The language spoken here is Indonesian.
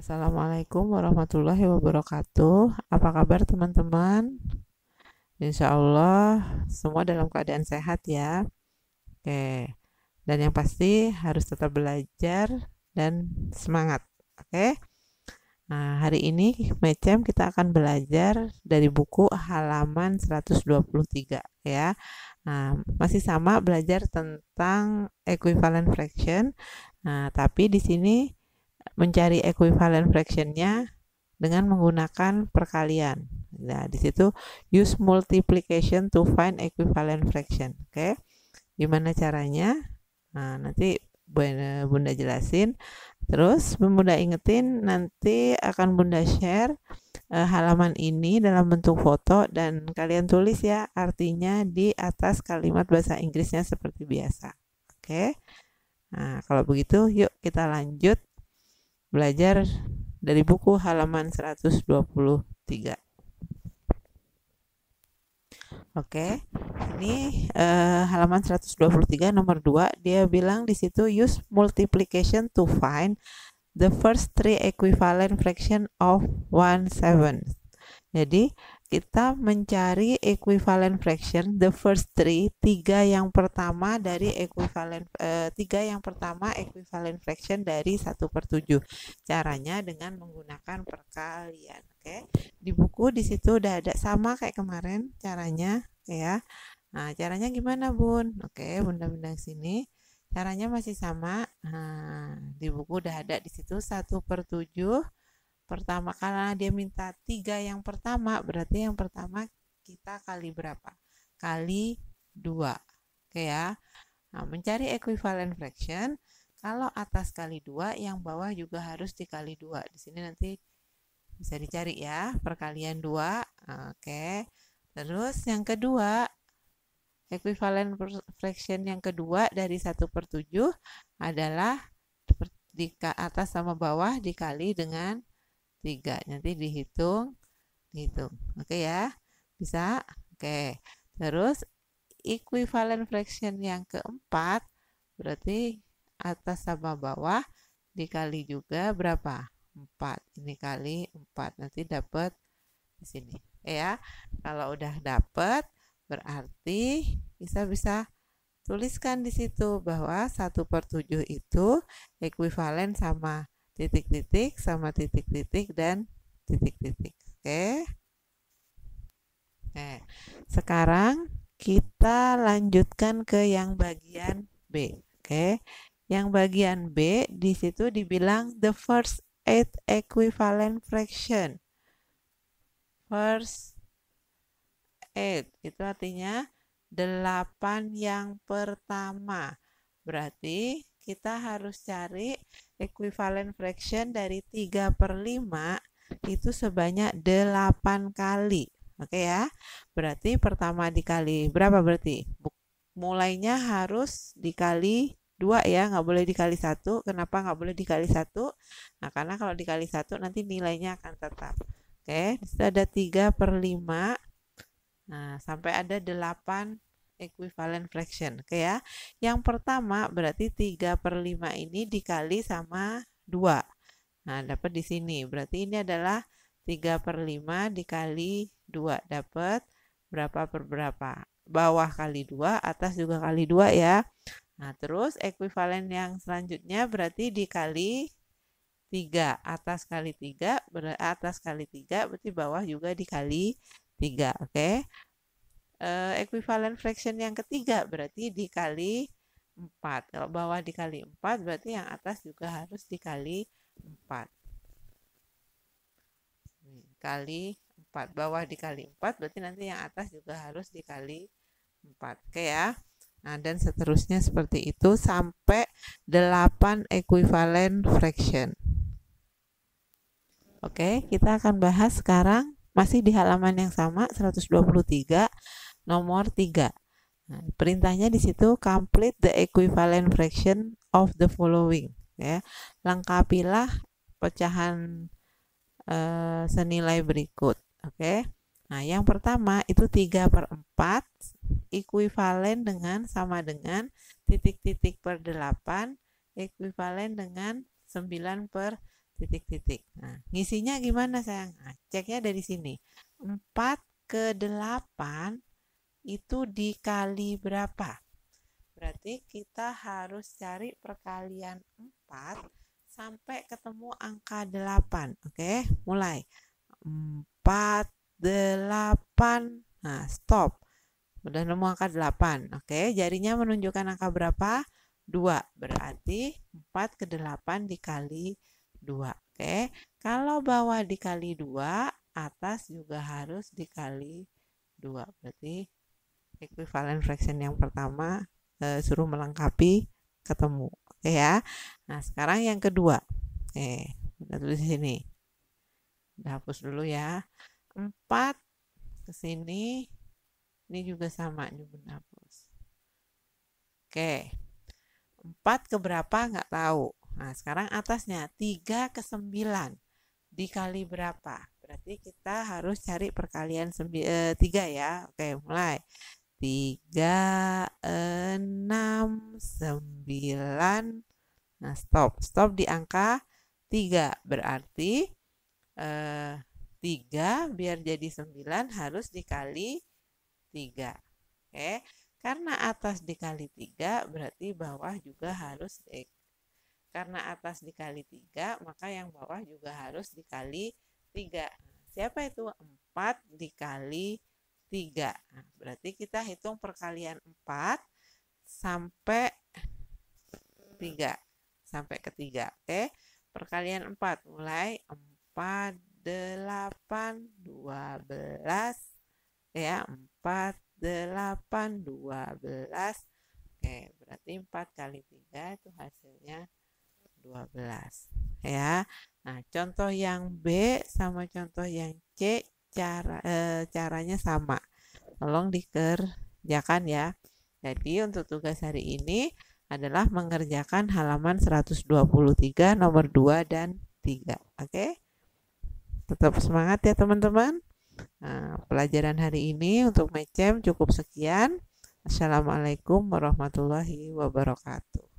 Assalamualaikum warahmatullahi wabarakatuh. Apa kabar teman-teman? Insya Allah semua dalam keadaan sehat ya. Oke. Dan yang pasti harus tetap belajar dan semangat. Oke. Nah, hari ini Mecem kita akan belajar dari buku halaman 123 ya. Nah, masih sama belajar tentang equivalent fraction. Nah, tapi di sini mencari equivalent fractionnya dengan menggunakan perkalian. Nah, di situ use multiplication to find equivalent fraction. Oke, okay? gimana caranya? Nah, nanti Bunda jelasin. Terus Bunda ingetin nanti akan Bunda share eh, halaman ini dalam bentuk foto dan kalian tulis ya artinya di atas kalimat bahasa Inggrisnya seperti biasa. Oke. Okay? Nah, kalau begitu yuk kita lanjut Belajar dari buku halaman 123. Oke, ini uh, halaman 123 nomor 2 dia bilang di situ use multiplication to find the first three equivalent fraction of 1/7. Jadi kita mencari equivalent fraction the first three tiga yang pertama dari equivalent uh, tiga yang pertama equivalent fraction dari satu per tujuh caranya dengan menggunakan perkalian oke okay? di buku di situ udah ada sama kayak kemarin caranya ya nah caranya gimana bun oke okay, bunda-bunda sini caranya masih sama nah, di buku udah ada di situ satu per tujuh pertama karena dia minta tiga yang pertama berarti yang pertama kita kali berapa kali dua oke ya nah mencari equivalent fraction kalau atas kali dua yang bawah juga harus dikali dua di sini nanti bisa dicari ya perkalian dua oke terus yang kedua equivalent fraction yang kedua dari satu per tujuh adalah di atas sama bawah dikali dengan 3 nanti dihitung dihitung oke okay ya bisa oke okay. terus equivalent fraction yang keempat berarti atas sama bawah dikali juga berapa 4 ini kali 4 nanti dapat di sini ya kalau udah dapat berarti bisa bisa tuliskan di situ bahwa 1 per 7 itu ekuivalen sama titik-titik sama titik-titik dan titik-titik. Oke. Nah, sekarang kita lanjutkan ke yang bagian B. Oke. Yang bagian B di situ dibilang the first eight equivalent fraction. First eight itu artinya 8 yang pertama. Berarti kita harus cari equivalent fraction dari 3 per 5 itu sebanyak 8 kali. Oke ya, berarti pertama dikali berapa berarti? Mulainya harus dikali dua ya nggak boleh dikali satu kenapa nggak boleh dikali satu nah karena kalau dikali satu nanti nilainya akan tetap oke okay. ada tiga per lima nah sampai ada delapan equivalent fraction. Oke ya. Yang pertama berarti 3 per 5 ini dikali sama 2. Nah, dapat di sini. Berarti ini adalah 3 per 5 dikali 2. Dapat berapa per berapa? Bawah kali 2, atas juga kali 2 ya. Nah, terus equivalent yang selanjutnya berarti dikali 3. Atas kali 3, atas kali 3 berarti bawah juga dikali 3. Oke. Okay? uh, equivalent fraction yang ketiga berarti dikali 4. Kalau bawah dikali 4 berarti yang atas juga harus dikali 4. Kali 4. Bawah dikali 4 berarti nanti yang atas juga harus dikali 4. Oke ya. Nah, dan seterusnya seperti itu sampai 8 equivalent fraction. Oke, kita akan bahas sekarang masih di halaman yang sama 123 Nomor 3. Nah, perintahnya di situ complete the equivalent fraction of the following ya. Lengkapilah pecahan e, senilai berikut. Oke. Okay? Nah, yang pertama itu 3 per 4 ekuivalen dengan sama dengan titik-titik per 8 ekuivalen dengan 9 per titik-titik. Nah, ngisinya gimana sayang? Nah, ceknya dari sini. 4 ke 8 itu dikali berapa? Berarti kita harus cari perkalian 4 sampai ketemu angka 8. Oke, mulai. 4, 8. Nah, stop. Udah nemu angka 8. Oke, jarinya menunjukkan angka berapa? 2. Berarti 4 ke 8 dikali 2. Oke, kalau bawah dikali 2, atas juga harus dikali 2. Berarti equivalent fraction yang pertama e, suruh melengkapi ketemu oke ya nah sekarang yang kedua oke eh, kita tulis di sini kita hapus dulu ya 4 ke sini ini juga sama ini bunda hapus oke empat ke berapa nggak tahu nah sekarang atasnya tiga ke sembilan dikali berapa berarti kita harus cari perkalian eh, tiga ya oke mulai tiga, enam, sembilan. Nah, stop. Stop di angka tiga. Berarti eh, tiga biar jadi sembilan harus dikali tiga. Oke. Karena atas dikali tiga berarti bawah juga harus X. Karena atas dikali tiga maka yang bawah juga harus dikali tiga. Siapa itu? empat dikali 3. Nah, berarti kita hitung perkalian 4 sampai 3. Sampai ke 3. Oke. Perkalian 4 mulai 4 8 12 ya 4 8 12. Oke, okay, berarti 4 kali 3 itu hasilnya 12 ya. Nah, contoh yang B sama contoh yang C cara eh, caranya sama. Tolong dikerjakan ya. Jadi untuk tugas hari ini adalah mengerjakan halaman 123 nomor 2 dan 3. Oke. Okay? Tetap semangat ya teman-teman. Nah, pelajaran hari ini untuk Mecem cukup sekian. Assalamualaikum warahmatullahi wabarakatuh.